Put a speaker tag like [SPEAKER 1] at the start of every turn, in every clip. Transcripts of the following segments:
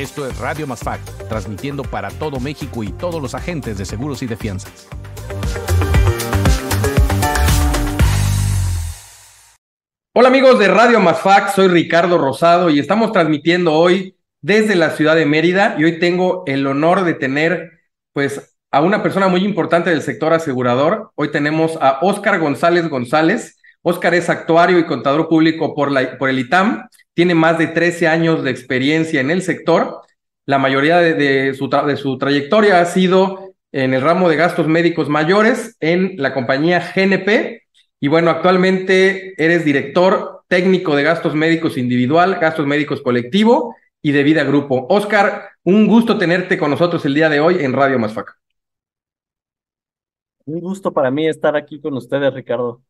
[SPEAKER 1] Esto es Radio Más Fact, transmitiendo para todo México y todos los agentes de seguros y de fianzas. Hola amigos de Radio Más Fact, soy Ricardo Rosado y estamos transmitiendo hoy desde la ciudad de Mérida y hoy tengo el honor de tener pues a una persona muy importante del sector asegurador. Hoy tenemos a Óscar González González. Óscar es actuario y contador público por, la, por el ITAM tiene más de 13 años de experiencia en el sector. La mayoría de, su, trayectoria ha sido en el ramo de gastos médicos mayores en la compañía GNP. Y bueno, actualmente eres director técnico de gastos médicos individual, gastos médicos colectivo y de vida grupo. Oscar, un gusto tenerte con nosotros el día de hoy en Radio Masfaca.
[SPEAKER 2] Un gusto para mí estar aquí con ustedes, Ricardo.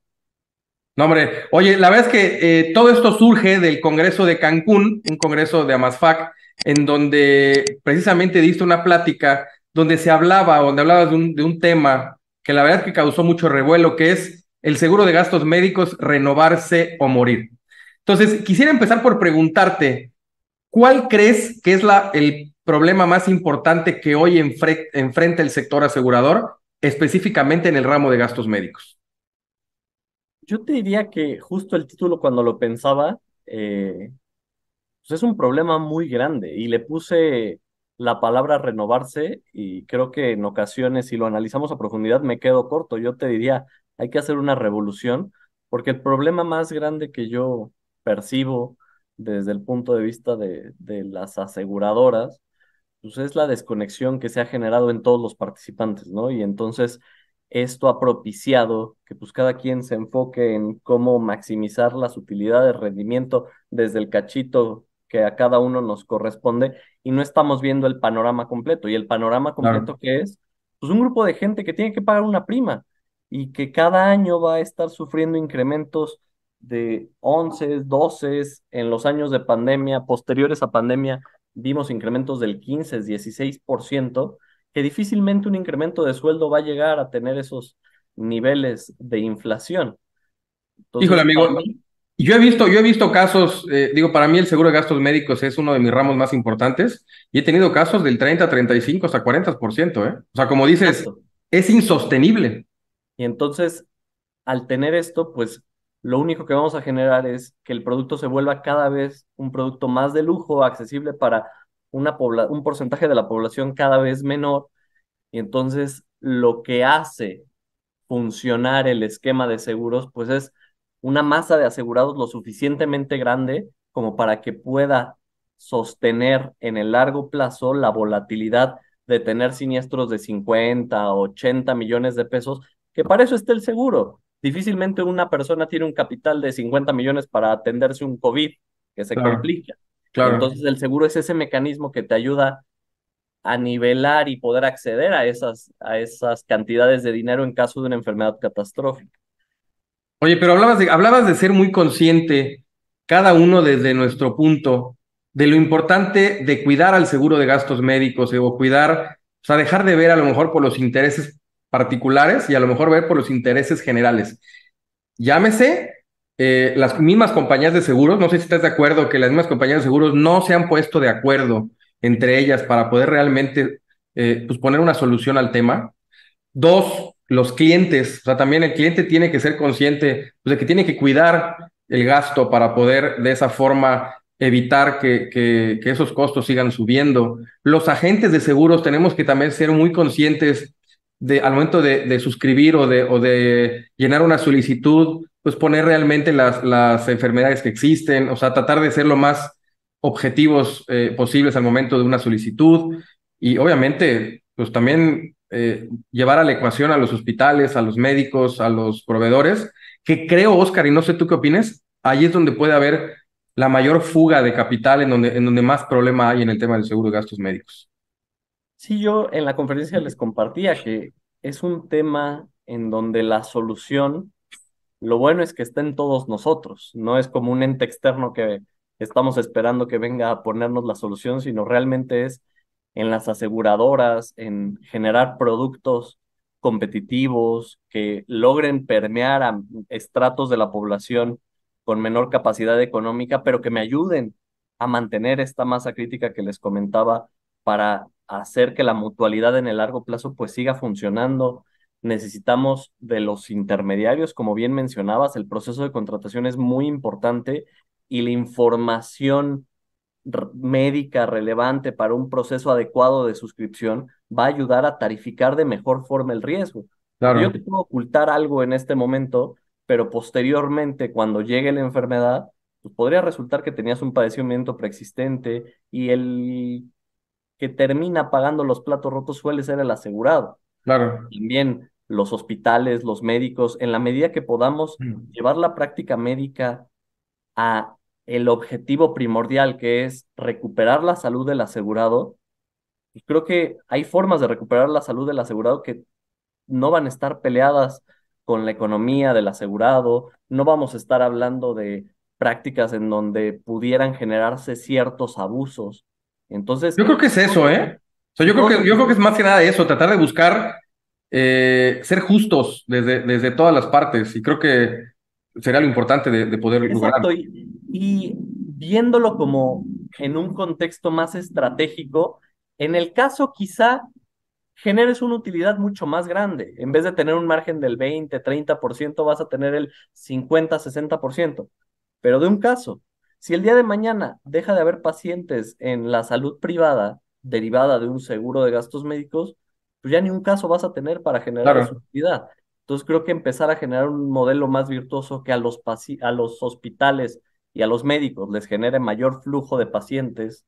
[SPEAKER 1] No, hombre, oye, la verdad es que eh, todo esto surge del Congreso de Cancún, un congreso de Amasfac, en donde precisamente diste una plática donde se hablaba, donde hablabas de un, tema que la verdad es que causó mucho revuelo, que es el seguro de gastos médicos, renovarse o morir. Entonces, quisiera empezar por preguntarte, ¿cuál crees que es el problema más importante que hoy enfrenta el sector asegurador, específicamente en el ramo de gastos médicos?
[SPEAKER 2] yo te diría que justo el título cuando lo pensaba, eh, pues es un problema muy grande y le puse la palabra renovarse y creo que en ocasiones, si lo analizamos a profundidad, me quedo corto. Yo te diría, hay que hacer una revolución porque el problema más grande que yo percibo desde el punto de vista de, de las aseguradoras, pues es la desconexión que se ha generado en todos los participantes, ¿no? Y entonces esto ha propiciado que pues cada quien se enfoque en cómo maximizar las utilidades, rendimiento desde el cachito que a cada uno nos corresponde y no estamos viendo el panorama completo. Y el panorama completo que es, pues un grupo de gente que tiene que pagar una prima y que cada año va a estar sufriendo incrementos de 11, 12 en los años de pandemia, posteriores a pandemia, vimos incrementos del 15, 16%, que difícilmente un incremento de sueldo va a llegar a
[SPEAKER 1] tener esos niveles de inflación. Híjole, amigo, yo he visto, yo he visto casos, eh, digo, para mí el seguro de gastos médicos es uno de mis ramos más importantes y he tenido casos del 30, 35 hasta 40%, ¿eh? O sea, como dices, es insostenible.
[SPEAKER 2] Y entonces, al tener esto, pues lo único que vamos a generar es que el producto se vuelva cada vez un producto más de lujo, accesible para un porcentaje de la población cada vez menor y entonces lo que hace funcionar el esquema de seguros pues es una masa de asegurados lo suficientemente grande como para que pueda sostener en el largo plazo la volatilidad de tener siniestros de 50, 80 millones de pesos, que para eso está el seguro. Difícilmente una persona tiene un capital de 50 millones para atenderse un COVID que se complica. Entonces el seguro es ese mecanismo que te ayuda a nivelar y poder acceder a esas, a esas cantidades de dinero en caso de una enfermedad catastrófica.
[SPEAKER 1] Oye, pero hablabas de, hablabas de ser muy consciente, cada uno desde nuestro punto, de lo importante de cuidar al seguro de gastos médicos eh, o cuidar, o sea, dejar de ver a lo mejor por los intereses particulares y a lo mejor ver por los intereses generales. Llámese eh, las mismas compañías de seguros, no sé si estás de acuerdo, que las mismas compañías de seguros no se han puesto de acuerdo entre ellas para poder realmente eh, pues poner una solución al tema. Dos, los clientes, o sea, también el cliente tiene que ser consciente pues, de que tiene que cuidar el gasto para poder de esa forma evitar que, que, esos costos sigan subiendo. Los agentes de seguros tenemos que también ser muy conscientes de, al momento de, suscribir o de, o de llenar una solicitud, pues poner realmente las, las enfermedades que existen, o sea, tratar de ser lo más objetivos eh, posibles al momento de una solicitud y obviamente, pues también eh, llevar a la ecuación a los hospitales, a los médicos, a los proveedores, que creo, Oscar, y no sé tú qué opines, ahí es donde puede haber la mayor fuga de capital, en donde, en donde más problema hay en el tema del seguro de gastos médicos.
[SPEAKER 2] Sí, yo en la conferencia les compartía que es un tema en donde la solución, lo bueno es que está en todos nosotros, no es como un ente externo que estamos esperando que venga a ponernos la solución, sino realmente es en las aseguradoras, en generar productos competitivos que logren permear a estratos de la población con menor capacidad económica, pero que me ayuden a mantener esta masa crítica que les comentaba para hacer que la mutualidad en el largo plazo pues siga funcionando. Necesitamos de los intermediarios, como bien mencionabas, el proceso de contratación es muy importante y la información médica relevante para un proceso adecuado de suscripción va a ayudar a tarificar de mejor forma el riesgo. Claro. Yo te puedo ocultar algo en este momento, pero posteriormente, cuando llegue la enfermedad, pues podría resultar que tenías un padecimiento preexistente y el que termina pagando los platos rotos suele ser el asegurado. Claro. También los hospitales, los médicos, en la medida que podamos mm. llevar la práctica médica a el objetivo primordial que es recuperar la salud del asegurado, y pues creo que hay formas de recuperar la salud del asegurado que no van a estar peleadas con la economía del asegurado, no vamos a estar hablando de prácticas en donde pudieran generarse ciertos abusos. Entonces. Yo creo que es pues, eso, ¿eh?
[SPEAKER 1] O sea, yo, creo que, yo creo que es más que nada eso, tratar de buscar eh, ser justos desde, desde todas las partes. Y creo que sería lo importante de, de poder Exacto.
[SPEAKER 2] Y, y viéndolo como en un contexto más estratégico, en el caso quizá generes una utilidad mucho más grande. En vez de tener un margen del 20, 30%, vas a tener el 50, 60%. Pero de un caso, si el día de mañana deja de haber pacientes en la salud privada derivada de un seguro de gastos médicos, pues ya ni un caso vas a tener para generar la seguridad. Entonces creo que empezar a generar un modelo más virtuoso que a los, a los hospitales y a los médicos les genere mayor flujo de pacientes,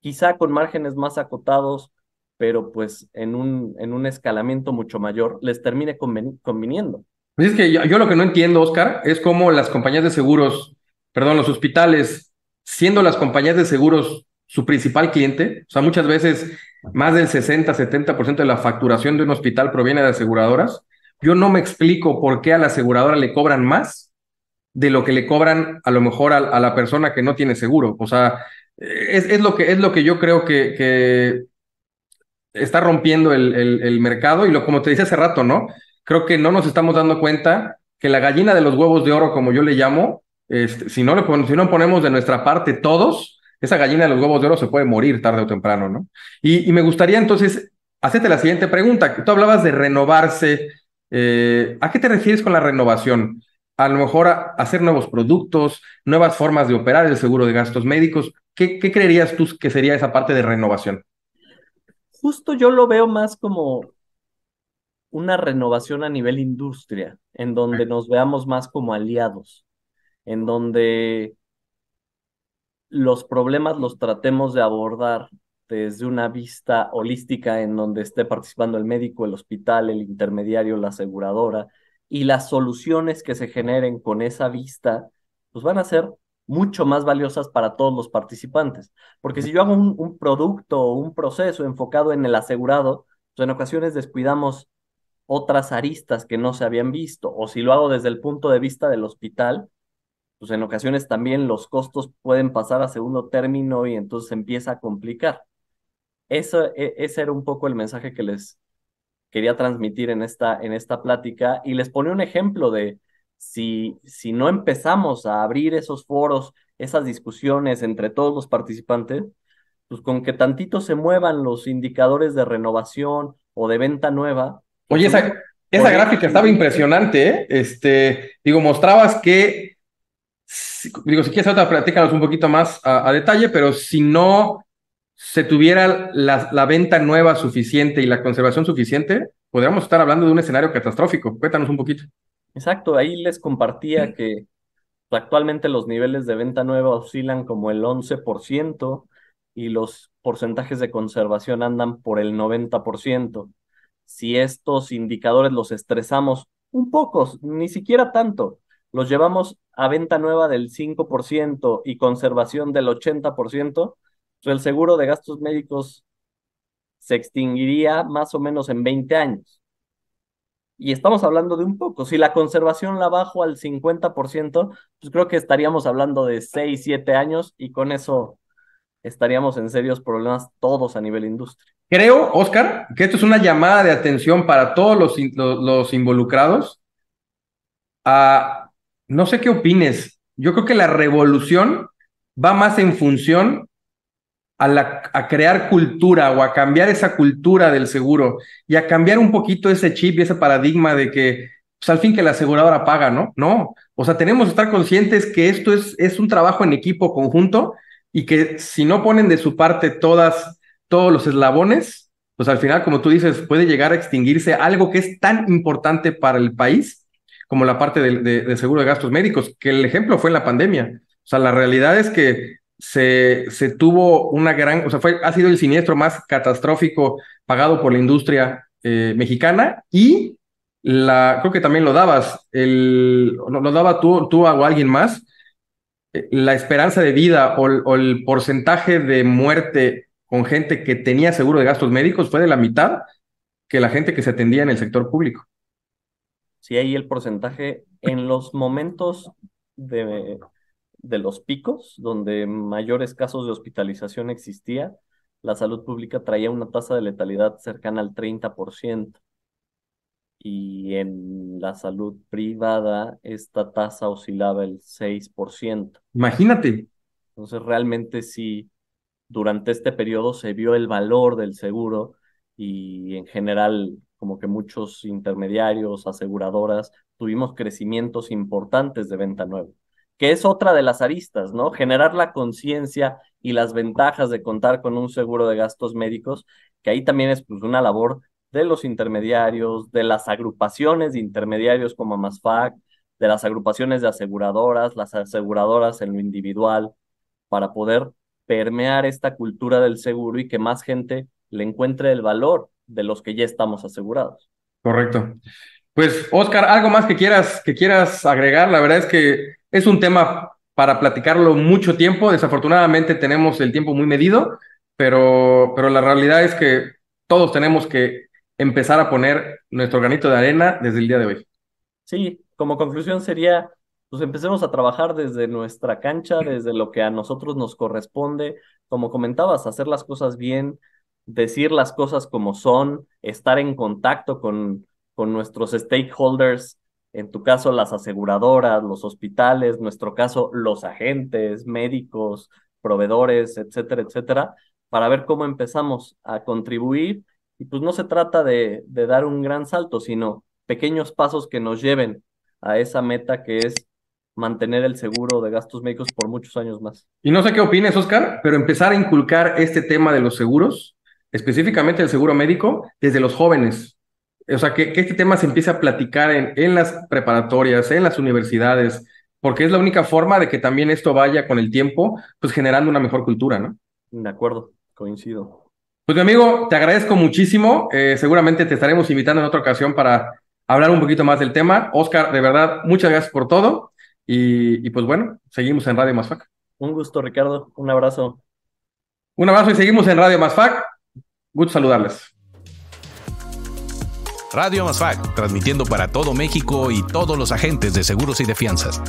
[SPEAKER 2] quizá con márgenes más acotados, pero pues en un, en un escalamiento mucho mayor, les
[SPEAKER 1] termine conviniendo. Pues es que yo, yo, lo que no entiendo, Oscar, es cómo las compañías de seguros perdón, los hospitales, siendo las compañías de seguros su principal cliente, o sea, muchas veces más del 60, 70% de la facturación de un hospital proviene de aseguradoras, yo no me explico por qué a la aseguradora le cobran más de lo que le cobran a lo mejor a, la persona que no tiene seguro. O sea, es, lo, que, es lo que yo creo que, está rompiendo el, mercado y lo como te dije hace rato, ¿no? Creo que no nos estamos dando cuenta que la gallina de los huevos de oro, como yo le llamo, este, si, no lo no ponemos de nuestra parte todos, esa gallina de los huevos de oro se puede morir tarde o temprano, ¿no? Y, me gustaría entonces hacerte la siguiente pregunta. Tú hablabas de renovarse. Eh, ¿A qué te refieres con la renovación? A lo mejor hacer nuevos productos, nuevas formas de operar el seguro de gastos médicos. ¿Qué creerías tú que sería esa parte de renovación?
[SPEAKER 2] Justo yo lo veo más como una renovación a nivel industria, en donde nos veamos más como aliados en donde los problemas los tratemos de abordar desde una vista holística en donde esté participando el médico, el hospital, el intermediario, la aseguradora, y las soluciones que se generen con esa vista, pues van a ser mucho más valiosas para todos los participantes. Porque si yo hago un, producto o un proceso enfocado en el asegurado, pues en ocasiones descuidamos otras aristas que no se habían visto. O si lo hago desde el punto de vista del hospital, pues en ocasiones también los costos pueden pasar a segundo término y entonces empieza a complicar. Eso, e, ese era un poco el mensaje que les quería transmitir en esta, en esta plática y les pone un ejemplo de si, si no empezamos a abrir esos foros, esas discusiones entre todos los participantes, pues con que tantito se muevan los indicadores de renovación o de venta nueva. Oye, pues,
[SPEAKER 1] esa, esa gráfica estaba impresionante, ¿eh? Este, digo, mostrabas que digo, si quieres otra platícanos un poquito más a, detalle, pero si no se tuviera la, venta nueva suficiente y la conservación suficiente, podríamos estar hablando de un escenario catastrófico. Cuéntanos un poquito. Exacto, ahí les compartía que actualmente
[SPEAKER 2] los niveles de venta nueva oscilan como el 11% y los porcentajes de conservación andan por el 90%. Si estos indicadores los estresamos un poco, ni siquiera tanto, los llevamos a venta nueva del 5% y conservación del 80%, pues el seguro de gastos médicos se extinguiría más o menos en 20 años. Y estamos hablando de un poco. Si la conservación la bajo al 50%, pues creo que estaríamos hablando de 6, 7 años y con eso estaríamos en serios problemas todos a nivel industria.
[SPEAKER 1] Creo, Oscar, que esto es una llamada de atención para todos los, los, los involucrados a no sé qué opines. Yo creo que la revolución va más en función a, la, a, crear cultura o a cambiar esa cultura del seguro y a cambiar un poquito ese chip y ese paradigma de que, pues, al fin que la aseguradora paga, ¿no? No. O sea, tenemos que estar conscientes que esto es, es un trabajo en equipo conjunto y que si no ponen de su parte todas, todos los eslabones, pues al final, como tú dices, puede llegar a extinguirse algo que es tan importante para el país como la parte de, seguro de gastos médicos, que el ejemplo fue en la pandemia. O sea, la realidad es que se, tuvo una gran, o sea, fue, ha sido el siniestro más catastrófico pagado por la industria eh, mexicana y la, creo que también lo dabas, el, lo, daba tú, tú o alguien más, eh, la esperanza de vida o, el porcentaje de muerte con gente que tenía seguro de gastos médicos fue de la mitad que la gente que se atendía en el sector público
[SPEAKER 2] si ahí el porcentaje en los momentos de, los picos, donde mayores casos de hospitalización existía, la salud pública traía una tasa de letalidad cercana al 30%. Y en la salud privada, esta tasa oscilaba el 6%. Imagínate. Entonces, realmente si durante este periodo se vio el valor del seguro y en general como que muchos intermediarios, aseguradoras, tuvimos crecimientos importantes de venta nueva, que es otra de las aristas, ¿no? Generar la conciencia y las ventajas de contar con un seguro de gastos médicos, que ahí también es pues, una labor de los intermediarios, de las agrupaciones de intermediarios como AMASFAC, de las agrupaciones de aseguradoras, las aseguradoras en lo individual, para poder permear esta cultura del seguro y que más gente le encuentre el valor de los que ya estamos asegurados.
[SPEAKER 1] Correcto. Pues, Oscar, algo más que quieras, que quieras agregar. La verdad es que es un tema para platicarlo mucho tiempo. Desafortunadamente tenemos el tiempo muy medido, pero, pero la realidad es que todos tenemos que empezar a poner nuestro granito de arena desde el día de hoy.
[SPEAKER 2] Sí, como conclusión sería, pues empecemos a trabajar desde nuestra cancha, desde lo que a nosotros nos corresponde, como comentabas, hacer las cosas bien, decir las cosas como son, estar en contacto con, con nuestros stakeholders, en tu caso las aseguradoras, los hospitales, nuestro caso los agentes, médicos, proveedores, etcétera, etcétera, para ver cómo empezamos a contribuir. Y pues no se trata de, dar un gran salto, sino pequeños pasos que nos lleven a esa meta que es mantener el seguro de gastos médicos por muchos años más.
[SPEAKER 1] Y no sé qué opinas, Oscar, pero empezar a inculcar este tema de los seguros específicamente el seguro médico, desde los jóvenes. O sea, que, este tema se empiece a platicar en, en, las preparatorias, en las universidades, porque es la única forma de que también esto vaya con el tiempo, pues generando una mejor cultura, ¿no?
[SPEAKER 2] De acuerdo, coincido.
[SPEAKER 1] Pues mi amigo, te agradezco muchísimo. Eh, seguramente te estaremos invitando en otra ocasión para hablar un poquito más del tema. Oscar, de verdad, muchas gracias por todo. Y, y pues bueno, seguimos en Radio Más Fac.
[SPEAKER 2] Un gusto, Ricardo. Un abrazo.
[SPEAKER 1] Un abrazo y seguimos en Radio Más Fac. Good saludarles. Radio Fact transmitiendo para todo México y todos los agentes de seguros y de fianzas.